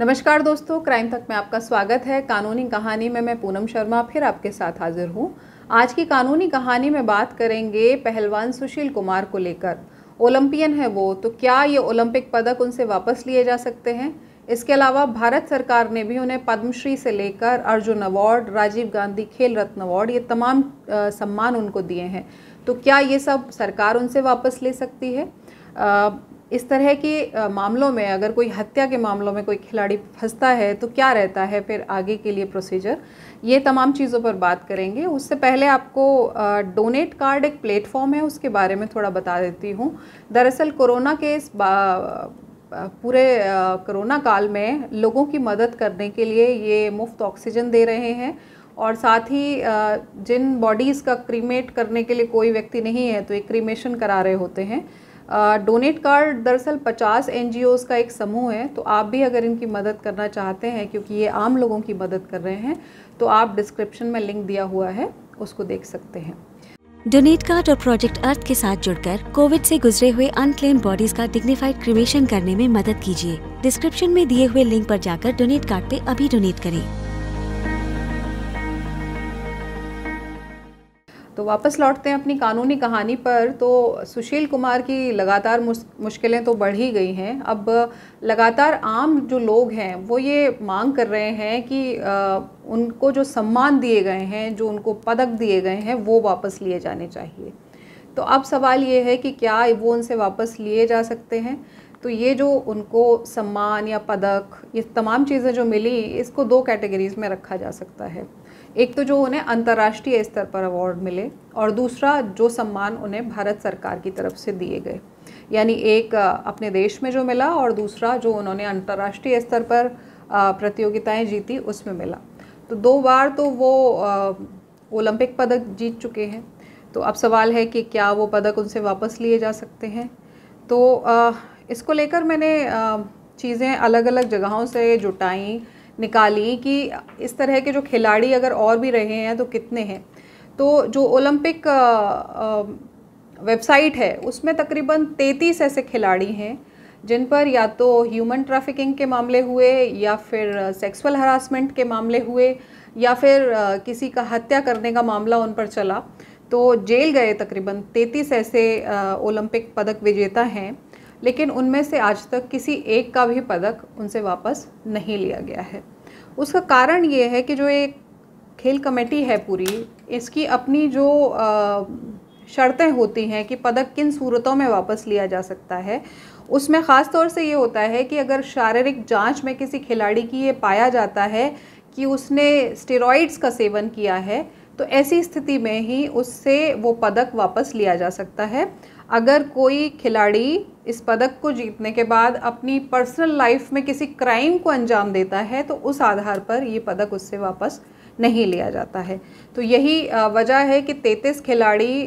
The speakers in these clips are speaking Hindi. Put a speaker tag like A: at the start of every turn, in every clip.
A: नमस्कार दोस्तों क्राइम तक में आपका स्वागत है कानूनी कहानी में मैं पूनम शर्मा फिर आपके साथ हाजिर हूँ आज की कानूनी कहानी में बात करेंगे पहलवान सुशील कुमार को लेकर ओलंपियन है वो तो क्या ये ओलंपिक पदक उनसे वापस लिए जा सकते हैं इसके अलावा भारत सरकार ने भी उन्हें पद्मश्री से लेकर अर्जुन अवार्ड राजीव गांधी खेल रत्न अवार्ड ये तमाम आ, सम्मान उनको दिए हैं तो क्या ये सब सरकार उनसे वापस ले सकती है आ, इस तरह के मामलों में अगर कोई हत्या के मामलों में कोई खिलाड़ी फंसता है तो क्या रहता है फिर आगे के लिए प्रोसीजर ये तमाम चीज़ों पर बात करेंगे उससे पहले आपको डोनेट कार्ड एक प्लेटफॉर्म है उसके बारे में थोड़ा बता देती हूँ दरअसल कोरोना के इस पूरे कोरोना काल में लोगों की मदद करने के लिए ये मुफ्त ऑक्सीजन दे रहे हैं और साथ ही जिन बॉडीज़ का क्रीमेट करने के लिए कोई व्यक्ति नहीं है तो ये क्रीमेशन करा रहे होते हैं डोनेट कार्ड दरअसल 50 एन का एक समूह है तो आप भी अगर इनकी मदद करना चाहते हैं क्योंकि ये आम लोगों की मदद कर रहे हैं तो आप डिस्क्रिप्शन में लिंक दिया हुआ है उसको देख सकते हैं डोनेट कार्ड और प्रोजेक्ट अर्थ के साथ जुड़कर कोविड से गुजरे हुए अनक्लेम बॉडीज का डिग्निफाइड क्रिमेशन करने में मदद कीजिए डिस्क्रिप्शन में दिए हुए लिंक पर जाकर डोनेट कार्ड पे अभी डोनेट करें तो वापस लौटते हैं अपनी कानूनी कहानी पर तो सुशील कुमार की लगातार मुश्किलें तो बढ़ ही गई हैं अब लगातार आम जो लोग हैं वो ये मांग कर रहे हैं कि आ, उनको जो सम्मान दिए गए हैं जो उनको पदक दिए गए हैं वो वापस लिए जाने चाहिए तो अब सवाल ये है कि क्या वो उनसे वापस लिए जा सकते हैं तो ये जो उनको सम्मान या पदक ये तमाम चीज़ें जो मिली इसको दो कैटेगरीज़ में रखा जा सकता है एक तो जो उन्हें अंतर्राष्ट्रीय स्तर पर अवार्ड मिले और दूसरा जो सम्मान उन्हें भारत सरकार की तरफ से दिए गए यानी एक अपने देश में जो मिला और दूसरा जो उन्होंने अंतर्राष्ट्रीय स्तर पर प्रतियोगिताएं जीती उसमें मिला तो दो बार तो वो ओलंपिक पदक जीत चुके हैं तो अब सवाल है कि क्या वो पदक उनसे वापस लिए जा सकते हैं तो इसको लेकर मैंने चीज़ें अलग अलग जगहों से जुटाई निकाली कि इस तरह के जो खिलाड़ी अगर और भी रहे हैं तो कितने हैं तो जो ओलंपिक वेबसाइट है उसमें तकरीबन तैंतीस ऐसे खिलाड़ी हैं जिन पर या तो ह्यूमन ट्रैफिकिंग के मामले हुए या फिर सेक्सुअल हरासमेंट के मामले हुए या फिर किसी का हत्या करने का मामला उन पर चला तो जेल गए तकरीबन तैंतीस ऐसे ओलंपिक पदक विजेता हैं लेकिन उनमें से आज तक किसी एक का भी पदक उनसे वापस नहीं लिया गया है उसका कारण ये है कि जो एक खेल कमेटी है पूरी इसकी अपनी जो शर्तें होती हैं कि पदक किन सूरतों में वापस लिया जा सकता है उसमें ख़ास तौर से ये होता है कि अगर शारीरिक जांच में किसी खिलाड़ी की ये पाया जाता है कि उसने स्टेरॉइड्स का सेवन किया है तो ऐसी स्थिति में ही उससे वो पदक वापस लिया जा सकता है अगर कोई खिलाड़ी इस पदक को जीतने के बाद अपनी पर्सनल लाइफ में किसी क्राइम को अंजाम देता है तो उस आधार पर ये पदक उससे वापस नहीं लिया जाता है तो यही वजह है कि तैतीस खिलाड़ी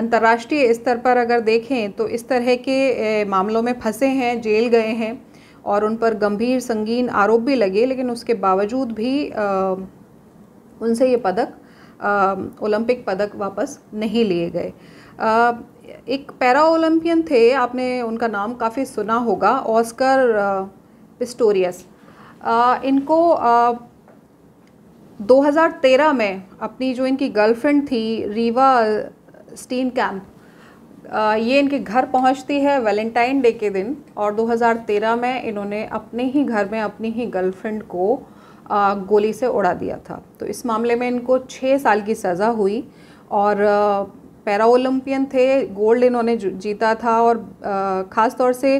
A: अंतर्राष्ट्रीय स्तर पर अगर देखें तो इस तरह के मामलों में फंसे हैं जेल गए हैं और उन पर गंभीर संगीन आरोप भी लगे लेकिन उसके बावजूद भी उनसे ये पदक ओलंपिक पदक वापस नहीं लिए गए एक पैरा ओलंपियन थे आपने उनका नाम काफ़ी सुना होगा ऑस्कर पिस्टोरियस इनको 2013 में अपनी जो इनकी गर्लफ्रेंड थी रीवा स्टीन कैम्प ये इनके घर पहुंचती है वैलेंटाइन डे के दिन और 2013 में इन्होंने अपने ही घर में अपनी ही गर्लफ्रेंड को गोली से उड़ा दिया था तो इस मामले में इनको छः साल की सज़ा हुई और पैरा ओलंपियन थे गोल्ड इन्होंने जीता था और ख़ास तौर से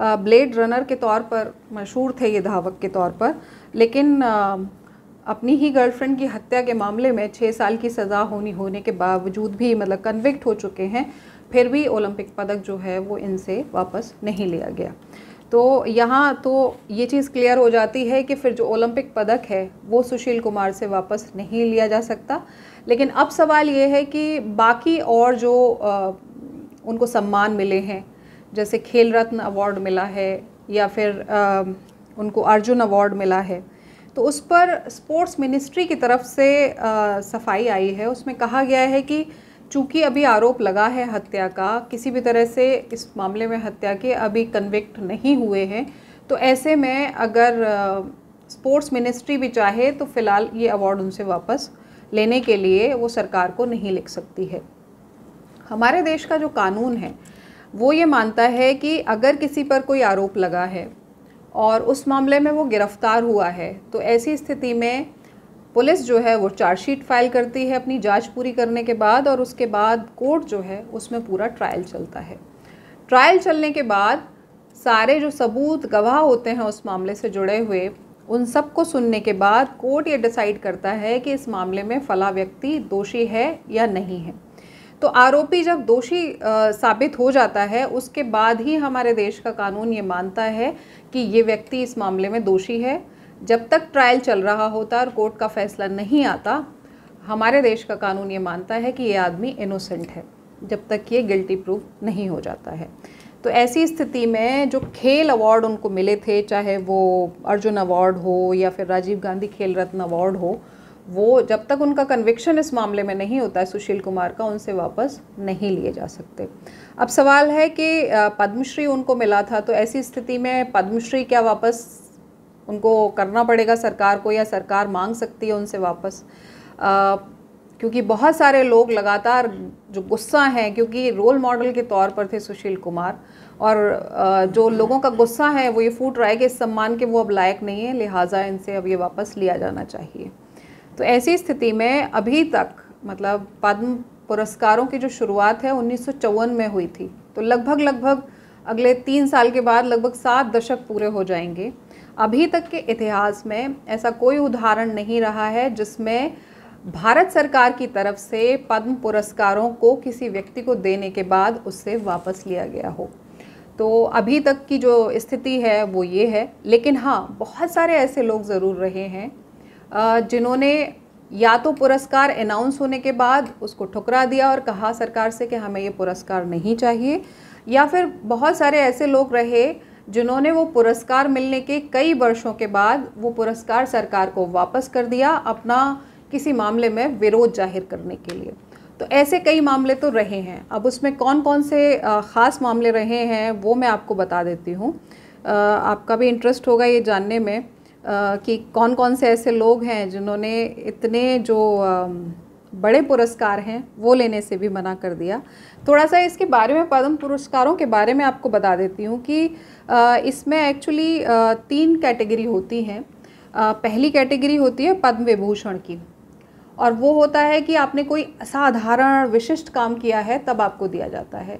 A: ब्लेड रनर के तौर पर मशहूर थे ये धावक के तौर पर लेकिन अपनी ही गर्लफ्रेंड की हत्या के मामले में छः साल की सज़ा होनी होने के बावजूद भी मतलब कन्विक्ट हो चुके हैं फिर भी ओलंपिक पदक जो है वो इनसे वापस नहीं लिया गया तो यहाँ तो ये चीज़ क्लियर हो जाती है कि फिर जो ओलंपिक पदक है वो सुशील कुमार से वापस नहीं लिया जा सकता लेकिन अब सवाल ये है कि बाकी और जो आ, उनको सम्मान मिले हैं जैसे खेल रत्न अवार्ड मिला है या फिर आ, उनको अर्जुन अवार्ड मिला है तो उस पर स्पोर्ट्स मिनिस्ट्री की तरफ से आ, सफाई आई है उसमें कहा गया है कि चूँकि अभी आरोप लगा है हत्या का किसी भी तरह से इस मामले में हत्या के अभी कन्विक्ट नहीं हुए हैं तो ऐसे में अगर स्पोर्ट्स मिनिस्ट्री भी चाहे तो फ़िलहाल ये अवार्ड उनसे वापस लेने के लिए वो सरकार को नहीं लिख सकती है हमारे देश का जो कानून है वो ये मानता है कि अगर किसी पर कोई आरोप लगा है और उस मामले में वो गिरफ़्तार हुआ है तो ऐसी स्थिति में पुलिस जो है वो चार्जशीट फाइल करती है अपनी जांच पूरी करने के बाद और उसके बाद कोर्ट जो है उसमें पूरा ट्रायल चलता है ट्रायल चलने के बाद सारे जो सबूत गवाह होते हैं उस मामले से जुड़े हुए उन सब को सुनने के बाद कोर्ट ये डिसाइड करता है कि इस मामले में फला व्यक्ति दोषी है या नहीं है तो आरोपी जब दोषी आ, साबित हो जाता है उसके बाद ही हमारे देश का कानून ये मानता है कि ये व्यक्ति इस मामले में दोषी है जब तक ट्रायल चल रहा होता और कोर्ट का फैसला नहीं आता हमारे देश का कानून ये मानता है कि ये आदमी इनोसेंट है जब तक ये गिल्टी प्रूफ नहीं हो जाता है तो ऐसी स्थिति में जो खेल अवार्ड उनको मिले थे चाहे वो अर्जुन अवार्ड हो या फिर राजीव गांधी खेल रत्न अवार्ड हो वो जब तक उनका कन्विक्शन इस मामले में नहीं होता है सुशील कुमार का उनसे वापस नहीं लिए जा सकते अब सवाल है कि पद्मश्री उनको मिला था तो ऐसी स्थिति में पद्मश्री क्या वापस उनको करना पड़ेगा सरकार को या सरकार मांग सकती है उनसे वापस आ, क्योंकि बहुत सारे लोग लगातार जो गुस्सा हैं क्योंकि रोल मॉडल के तौर पर थे सुशील कुमार और आ, जो लोगों का गुस्सा है वो ये फूट रहा है कि इस सम्मान के वो अब लायक नहीं है लिहाजा इनसे अब ये वापस लिया जाना चाहिए तो ऐसी स्थिति में अभी तक मतलब पद्म पुरस्कारों की जो शुरुआत है उन्नीस में हुई थी तो लगभग लगभग अगले तीन साल के बाद लगभग सात दशक पूरे हो जाएंगे अभी तक के इतिहास में ऐसा कोई उदाहरण नहीं रहा है जिसमें भारत सरकार की तरफ से पद्म पुरस्कारों को किसी व्यक्ति को देने के बाद उससे वापस लिया गया हो तो अभी तक की जो स्थिति है वो ये है लेकिन हाँ बहुत सारे ऐसे लोग ज़रूर रहे हैं जिन्होंने या तो पुरस्कार अनाउंस होने के बाद उसको ठुकरा दिया और कहा सरकार से कि हमें ये पुरस्कार नहीं चाहिए या फिर बहुत सारे ऐसे लोग रहे जिन्होंने वो पुरस्कार मिलने के कई वर्षों के बाद वो पुरस्कार सरकार को वापस कर दिया अपना किसी मामले में विरोध जाहिर करने के लिए तो ऐसे कई मामले तो रहे हैं अब उसमें कौन कौन से ख़ास मामले रहे हैं वो मैं आपको बता देती हूँ आपका भी इंटरेस्ट होगा ये जानने में कि कौन कौन से ऐसे लोग हैं जिन्होंने इतने जो बड़े पुरस्कार हैं वो लेने से भी मना कर दिया थोड़ा सा इसके बारे में पद्म पुरस्कारों के बारे में आपको बता देती हूँ कि इसमें एक्चुअली तीन कैटेगरी होती हैं पहली कैटेगरी होती है पद्म विभूषण की और वो होता है कि आपने कोई असाधारण विशिष्ट काम किया है तब आपको दिया जाता है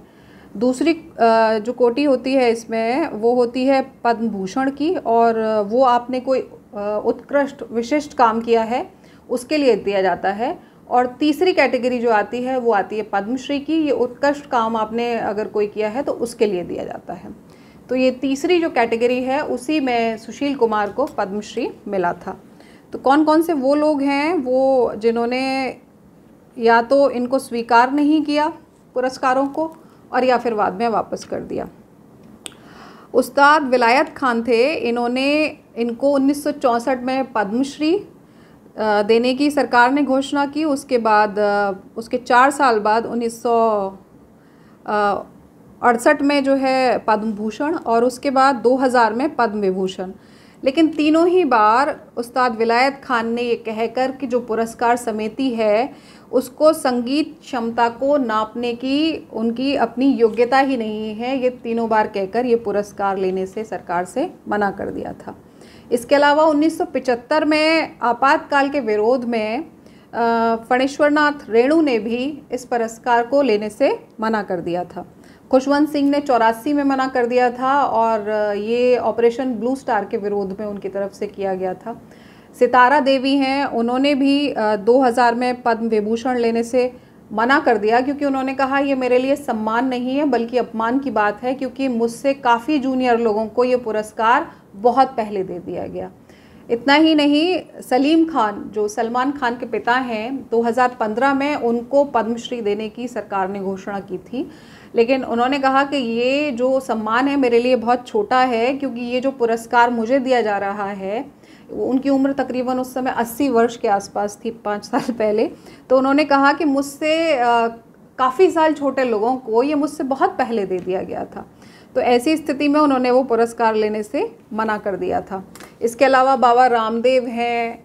A: दूसरी जो कोटि होती है इसमें वो होती है पद्म भूषण की और वो आपने कोई उत्कृष्ट विशिष्ट काम किया है उसके लिए दिया जाता है और तीसरी कैटेगरी जो आती है वो आती है पद्मश्री की ये उत्कृष्ट काम आपने अगर कोई किया है तो उसके लिए दिया जाता है तो ये तीसरी जो कैटेगरी है उसी में सुशील कुमार को पद्मश्री मिला था तो कौन कौन से वो लोग हैं वो जिन्होंने या तो इनको स्वीकार नहीं किया पुरस्कारों को और या फिर बाद में वापस कर दिया उस्ताद विलायत खान थे इन्होंने इनको उन्नीस में पद्मश्री देने की सरकार ने घोषणा की उसके बाद उसके चार साल बाद उन्नीस अड़सठ में जो है पद्म भूषण और उसके बाद 2000 में पद्म विभूषण लेकिन तीनों ही बार उस्ताद विलायत खान ने ये कहकर कि जो पुरस्कार समिति है उसको संगीत क्षमता को नापने की उनकी अपनी योग्यता ही नहीं है ये तीनों बार कहकर ये पुरस्कार लेने से सरकार से मना कर दिया था इसके अलावा 1975 में आपातकाल के विरोध में फणेश्वरनाथ रेणु ने भी इस पुरस्कार को लेने से मना कर दिया था खुशवंत सिंह ने चौरासी में मना कर दिया था और ये ऑपरेशन ब्लू स्टार के विरोध में उनकी तरफ से किया गया था सितारा देवी हैं उन्होंने भी 2000 में पद्म विभूषण लेने से मना कर दिया क्योंकि उन्होंने कहा ये मेरे लिए सम्मान नहीं है बल्कि अपमान की बात है क्योंकि मुझसे काफ़ी जूनियर लोगों को ये पुरस्कार बहुत पहले दे दिया गया इतना ही नहीं सलीम खान जो सलमान खान के पिता हैं 2015 में उनको पद्मश्री देने की सरकार ने घोषणा की थी लेकिन उन्होंने कहा कि ये जो सम्मान है मेरे लिए बहुत छोटा है क्योंकि ये जो पुरस्कार मुझे दिया जा रहा है उनकी उम्र तकरीबन उस समय 80 वर्ष के आसपास थी पाँच साल पहले तो उन्होंने कहा कि मुझसे काफ़ी साल छोटे लोगों को ये मुझसे बहुत पहले दे दिया गया था तो ऐसी स्थिति में उन्होंने वो पुरस्कार लेने से मना कर दिया था इसके अलावा बाबा रामदेव हैं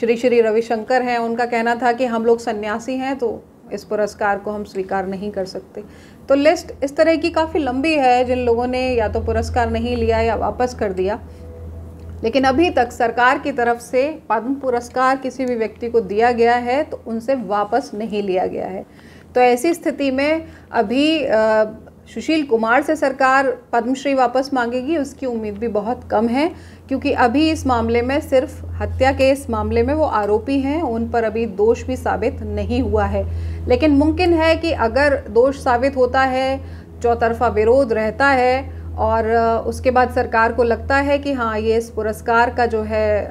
A: श्री श्री रविशंकर हैं उनका कहना था कि हम लोग सन्यासी हैं तो इस पुरस्कार को हम स्वीकार नहीं कर सकते तो लिस्ट इस तरह की काफ़ी लंबी है जिन लोगों ने या तो पुरस्कार नहीं लिया या वापस कर दिया लेकिन अभी तक सरकार की तरफ से पद्म पुरस्कार किसी भी व्यक्ति को दिया गया है तो उनसे वापस नहीं लिया गया है तो ऐसी स्थिति में अभी सुशील कुमार से सरकार पद्मश्री वापस मांगेगी उसकी उम्मीद भी बहुत कम है क्योंकि अभी इस मामले में सिर्फ हत्या के इस मामले में वो आरोपी हैं उन पर अभी दोष भी साबित नहीं हुआ है लेकिन मुमकिन है कि अगर दोष साबित होता है चौतरफा विरोध रहता है और उसके बाद सरकार को लगता है कि हाँ ये इस पुरस्कार का जो है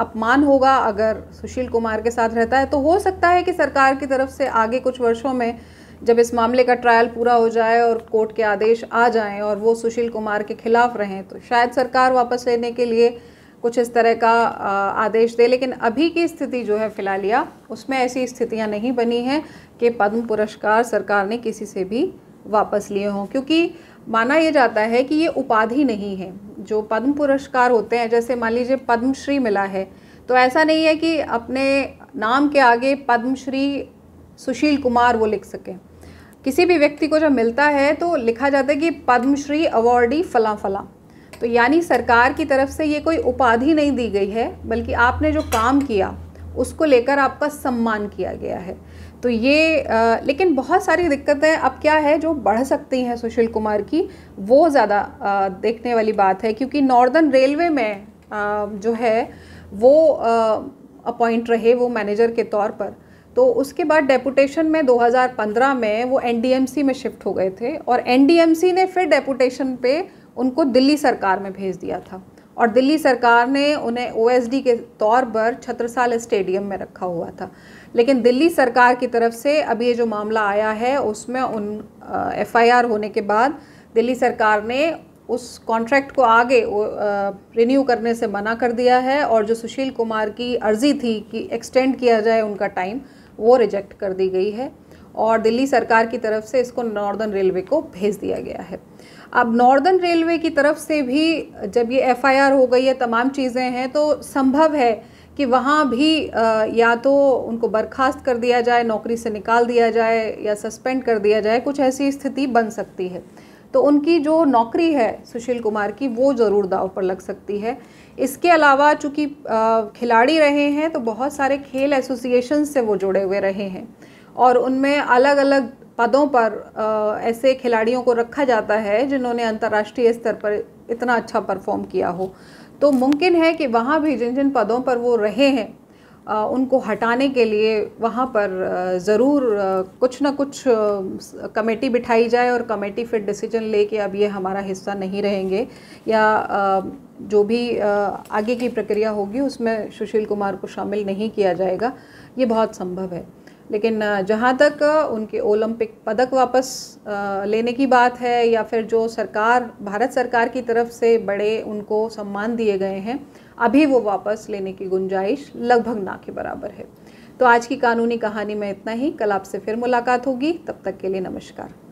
A: अपमान होगा अगर सुशील कुमार के साथ रहता है तो हो सकता है कि सरकार की तरफ से आगे कुछ वर्षों में जब इस मामले का ट्रायल पूरा हो जाए और कोर्ट के आदेश आ जाएं और वो सुशील कुमार के खिलाफ रहें तो शायद सरकार वापस लेने के लिए कुछ इस तरह का आदेश दे लेकिन अभी की स्थिति जो है फिलहाल या उसमें ऐसी स्थितियां नहीं बनी हैं कि पद्म पुरस्कार सरकार ने किसी से भी वापस लिए हों क्योंकि माना यह जाता है कि ये उपाधि नहीं है जो पद्म पुरस्कार होते हैं जैसे मान लीजिए पद्मश्री मिला है तो ऐसा नहीं है कि अपने नाम के आगे पद्मश्री सुशील कुमार वो लिख सकें किसी भी व्यक्ति को जब मिलता है तो लिखा जाता है कि पद्मश्री अवार्डी फला फला तो यानी सरकार की तरफ से ये कोई उपाधि नहीं दी गई है बल्कि आपने जो काम किया उसको लेकर आपका सम्मान किया गया है तो ये आ, लेकिन बहुत सारी दिक्कतें अब क्या है जो बढ़ सकती हैं सुशील कुमार की वो ज़्यादा देखने वाली बात है क्योंकि नॉर्दर्न रेलवे में आ, जो है वो अपॉइंट रहे वो मैनेजर के तौर पर तो उसके बाद डेपुटेशन में 2015 में वो एन में शिफ्ट हो गए थे और एन ने फिर डेपुटेशन पे उनको दिल्ली सरकार में भेज दिया था और दिल्ली सरकार ने उन्हें ओ के तौर पर छत्रसाल स्टेडियम में रखा हुआ था लेकिन दिल्ली सरकार की तरफ से अभी ये जो मामला आया है उसमें उन एफआईआर होने के बाद दिल्ली सरकार ने उस कॉन्ट्रैक्ट को आगे रिन्यू करने से मना कर दिया है और जो सुशील कुमार की अर्ज़ी थी कि एक्सटेंड किया जाए उनका टाइम वो रिजेक्ट कर दी गई है और दिल्ली सरकार की तरफ से इसको नॉर्दर्न रेलवे को भेज दिया गया है अब नॉर्दर्न रेलवे की तरफ से भी जब ये एफआईआर हो गई है तमाम चीज़ें हैं तो संभव है कि वहाँ भी या तो उनको बर्खास्त कर दिया जाए नौकरी से निकाल दिया जाए या सस्पेंड कर दिया जाए कुछ ऐसी स्थिति बन सकती है तो उनकी जो नौकरी है सुशील कुमार की वो ज़रूर दाव पर लग सकती है इसके अलावा चूँकि खिलाड़ी रहे हैं तो बहुत सारे खेल एसोसिएशन से वो जुड़े हुए रहे हैं और उनमें अलग अलग पदों पर ऐसे खिलाड़ियों को रखा जाता है जिन्होंने अंतर्राष्ट्रीय स्तर पर इतना अच्छा परफॉर्म किया हो तो मुमकिन है कि वहाँ भी जिन जिन पदों पर वो रहे हैं उनको हटाने के लिए वहाँ पर ज़रूर कुछ ना कुछ कमेटी बिठाई जाए और कमेटी फिर डिसीजन ले कि अब ये हमारा हिस्सा नहीं रहेंगे या जो भी आगे की प्रक्रिया होगी उसमें सुशील कुमार को शामिल नहीं किया जाएगा ये बहुत संभव है लेकिन जहाँ तक उनके ओलंपिक पदक वापस लेने की बात है या फिर जो सरकार भारत सरकार की तरफ से बड़े उनको सम्मान दिए गए हैं अभी वो वापस लेने की गुंजाइश लगभग ना के बराबर है तो आज की कानूनी कहानी में इतना ही कल आपसे फिर मुलाकात होगी तब तक के लिए नमस्कार